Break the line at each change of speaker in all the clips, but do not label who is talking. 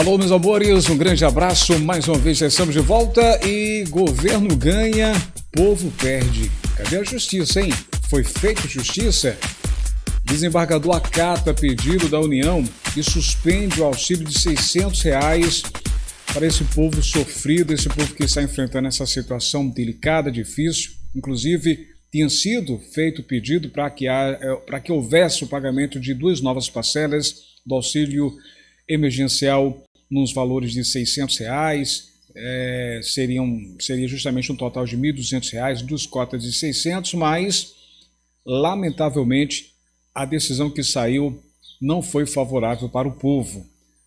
Alô, meus amores, um grande abraço. Mais uma vez já estamos de volta e governo ganha, povo perde. Cadê a justiça, hein? Foi feita justiça? Desembargador acata pedido da União e suspende o auxílio de 600 reais para esse povo sofrido, esse povo que está enfrentando essa situação delicada, difícil. Inclusive, tinha sido feito pedido para que, eh, para que houvesse o pagamento de duas novas parcelas do auxílio emergencial nos valores de 600 reais, é, seriam, seria justamente um total de 1.200 reais, duas cotas de 600, mas, lamentavelmente, a decisão que saiu não foi favorável para o povo.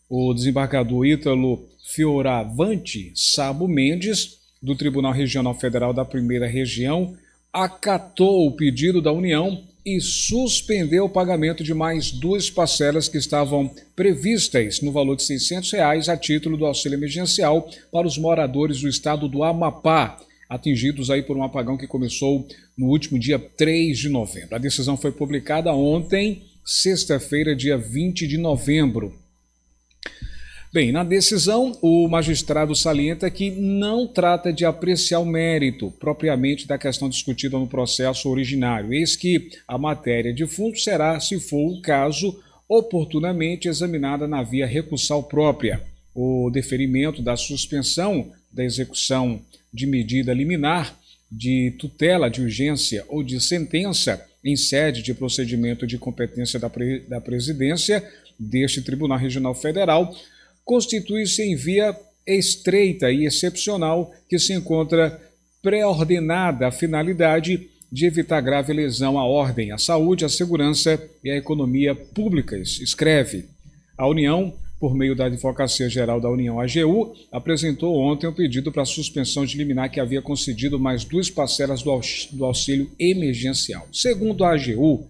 O desembargador Ítalo Fioravante Sabo Mendes, do Tribunal Regional Federal da Primeira Região, acatou o pedido da União e suspendeu o pagamento de mais duas parcelas que estavam previstas no valor de R$ 600 reais a título do auxílio emergencial para os moradores do estado do Amapá, atingidos aí por um apagão que começou no último dia 3 de novembro. A decisão foi publicada ontem, sexta-feira, dia 20 de novembro. Bem, na decisão, o magistrado salienta que não trata de apreciar o mérito propriamente da questão discutida no processo originário, eis que a matéria de fundo será, se for o caso, oportunamente examinada na via recursal própria. O deferimento da suspensão da execução de medida liminar, de tutela de urgência ou de sentença em sede de procedimento de competência da, pre da presidência deste Tribunal Regional Federal constitui-se em via estreita e excepcional que se encontra pré-ordenada à finalidade de evitar grave lesão à ordem, à saúde, à segurança e à economia públicas, escreve. A União, por meio da Advocacia Geral da União, AGU, apresentou ontem um pedido para suspensão de liminar que havia concedido mais duas parcelas do auxílio emergencial. Segundo a AGU,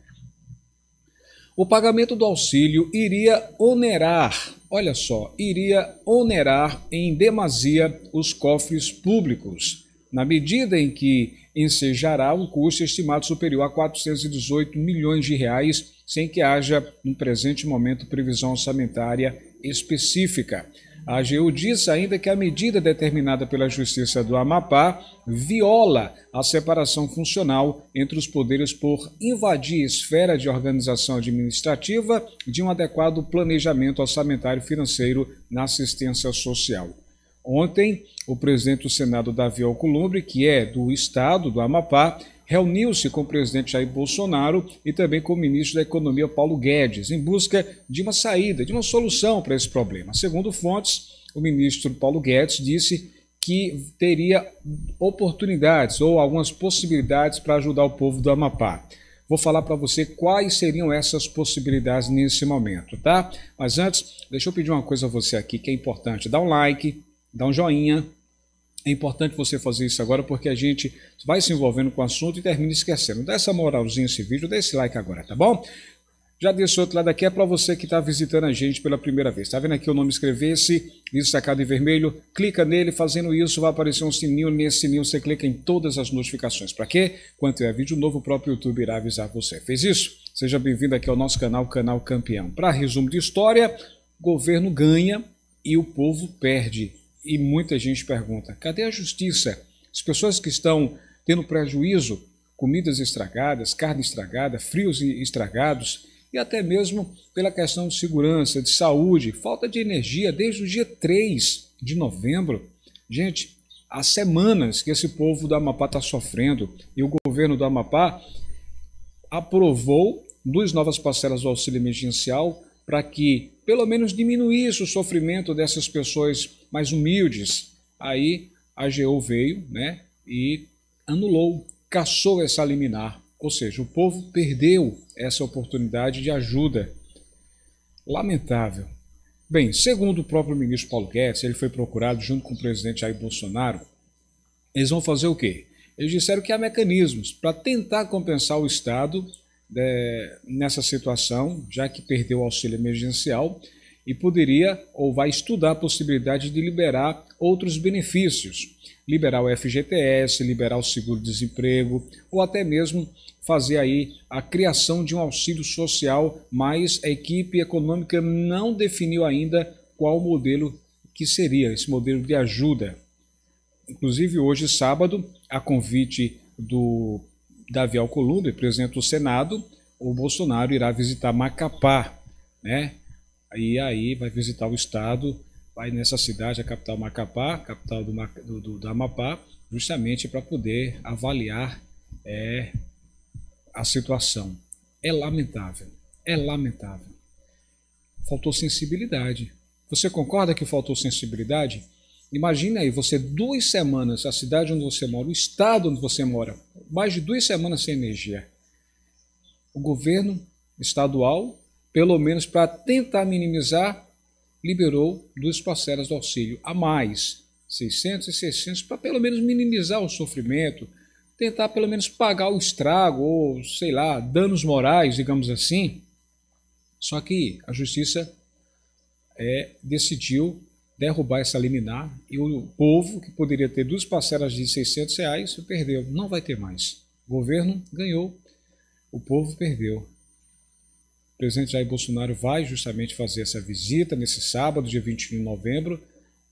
o pagamento do auxílio iria onerar olha só, iria onerar em demasia os cofres públicos, na medida em que ensejará um custo estimado superior a 418 milhões de reais, sem que haja, no presente momento, previsão orçamentária específica. A AGU diz ainda que a medida determinada pela Justiça do Amapá viola a separação funcional entre os poderes por invadir esfera de organização administrativa de um adequado planejamento orçamentário financeiro na assistência social. Ontem, o presidente do Senado, Davi Alcolumbre, que é do estado do Amapá, reuniu-se com o presidente Jair Bolsonaro e também com o ministro da Economia, Paulo Guedes, em busca de uma saída, de uma solução para esse problema. Segundo fontes, o ministro Paulo Guedes disse que teria oportunidades ou algumas possibilidades para ajudar o povo do Amapá. Vou falar para você quais seriam essas possibilidades nesse momento, tá? Mas antes, deixa eu pedir uma coisa a você aqui que é importante. Dá um like, dá um joinha, é importante você fazer isso agora porque a gente vai se envolvendo com o assunto e termina esquecendo. Dá essa moralzinha esse vídeo, dá esse like agora, tá bom? Já desse outro lado aqui é para você que está visitando a gente pela primeira vez. Está vendo aqui o nome inscrever-se, destacado em vermelho? Clica nele, fazendo isso vai aparecer um sininho. Nesse sininho você clica em todas as notificações. Para quê? Quando tiver é vídeo novo, o próprio YouTube irá avisar você. Fez isso? Seja bem-vindo aqui ao nosso canal, Canal Campeão. Para resumo de história, governo ganha e o povo perde. E muita gente pergunta: cadê a justiça? As pessoas que estão tendo prejuízo, comidas estragadas, carne estragada, frios estragados, e até mesmo pela questão de segurança, de saúde, falta de energia desde o dia 3 de novembro. Gente, há semanas que esse povo do Amapá está sofrendo e o governo do Amapá aprovou duas novas parcelas do auxílio emergencial para que pelo menos diminuísse o sofrimento dessas pessoas mais humildes. Aí a AGU veio né, e anulou, caçou essa liminar. Ou seja, o povo perdeu essa oportunidade de ajuda. Lamentável. Bem, segundo o próprio ministro Paulo Guedes, ele foi procurado junto com o presidente Jair Bolsonaro. Eles vão fazer o quê? Eles disseram que há mecanismos para tentar compensar o Estado né, nessa situação, já que perdeu o auxílio emergencial, e poderia ou vai estudar a possibilidade de liberar outros benefícios, liberar o FGTS, liberar o seguro-desemprego ou até mesmo fazer aí a criação de um auxílio social, mas a equipe econômica não definiu ainda qual modelo que seria esse modelo de ajuda. Inclusive hoje sábado, a convite do Davi Alcolumbre, presidente do Senado, o Bolsonaro irá visitar Macapá, né? E aí vai visitar o estado, vai nessa cidade, a capital Macapá, capital do, do, do Amapá, justamente para poder avaliar é, a situação. É lamentável, é lamentável. Faltou sensibilidade. Você concorda que faltou sensibilidade? Imagina aí, você duas semanas, a cidade onde você mora, o estado onde você mora, mais de duas semanas sem energia. O governo estadual, pelo menos para tentar minimizar, liberou duas parcelas do auxílio a mais, 600 e 600, para pelo menos minimizar o sofrimento, tentar pelo menos pagar o estrago ou, sei lá, danos morais, digamos assim. Só que a justiça é, decidiu derrubar essa liminar e o povo, que poderia ter duas parcelas de 600 reais, perdeu. Não vai ter mais. O governo ganhou, o povo perdeu. O presidente Jair Bolsonaro vai justamente fazer essa visita nesse sábado, dia 21 de novembro,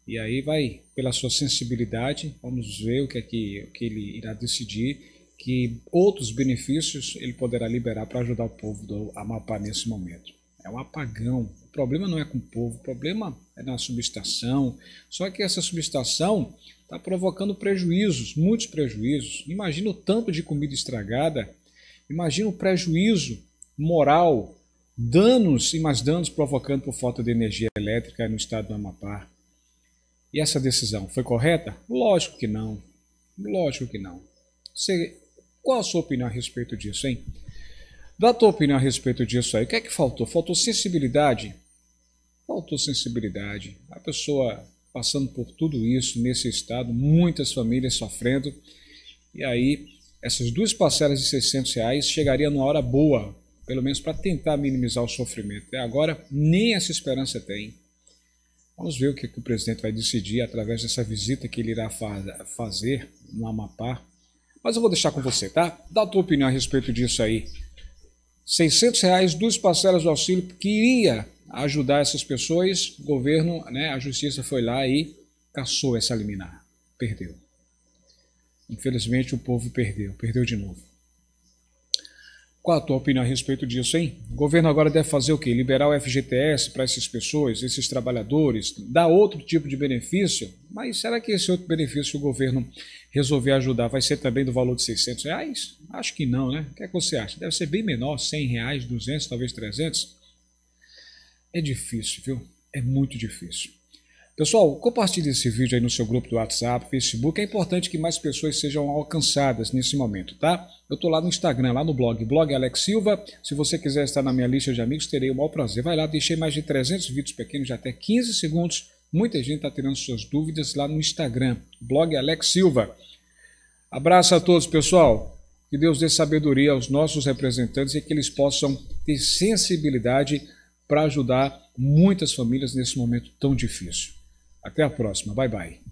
e aí vai, pela sua sensibilidade, vamos ver o que, é que, o que ele irá decidir, que outros benefícios ele poderá liberar para ajudar o povo do Amapá nesse momento. É um apagão problema não é com o povo, o problema é na subestação. Só que essa subestação está provocando prejuízos, muitos prejuízos. Imagina o tanto de comida estragada, imagina o prejuízo moral, danos e mais danos provocando por falta de energia elétrica no estado do Amapá. E essa decisão foi correta? Lógico que não. Lógico que não. Você, qual a sua opinião a respeito disso, hein? Dá a tua opinião a respeito disso aí. O que é que faltou? Faltou sensibilidade? faltou sensibilidade. A pessoa passando por tudo isso, nesse estado, muitas famílias sofrendo. E aí, essas duas parcelas de 600 reais chegaria numa hora boa, pelo menos para tentar minimizar o sofrimento. E agora, nem essa esperança tem. Vamos ver o que, que o presidente vai decidir através dessa visita que ele irá fa fazer no Amapá. Mas eu vou deixar com você, tá? Dá a tua opinião a respeito disso aí. 600 reais, duas parcelas do auxílio, que iria ajudar essas pessoas, o governo, né, a justiça foi lá e caçou essa liminar. Perdeu. Infelizmente o povo perdeu, perdeu de novo. Qual a tua opinião a respeito disso, hein? O governo agora deve fazer o quê? Liberar o FGTS para essas pessoas, esses trabalhadores, dar outro tipo de benefício? Mas será que esse outro benefício que o governo resolver ajudar vai ser também do valor de 600 reais? Acho que não, né? O que, é que você acha? Deve ser bem menor, 100 reais, 200, talvez 300? É difícil, viu? É muito difícil. Pessoal, compartilhe esse vídeo aí no seu grupo do WhatsApp, Facebook. É importante que mais pessoas sejam alcançadas nesse momento, tá? Eu tô lá no Instagram, lá no blog, blog Alex Silva. Se você quiser estar na minha lista de amigos, terei o maior prazer. Vai lá, deixei mais de 300 vídeos pequenos de até 15 segundos. Muita gente está tirando suas dúvidas lá no Instagram, blog Alex Silva. Abraço a todos, pessoal. Que Deus dê sabedoria aos nossos representantes e que eles possam ter sensibilidade para ajudar muitas famílias nesse momento tão difícil. Até a próxima. Bye bye.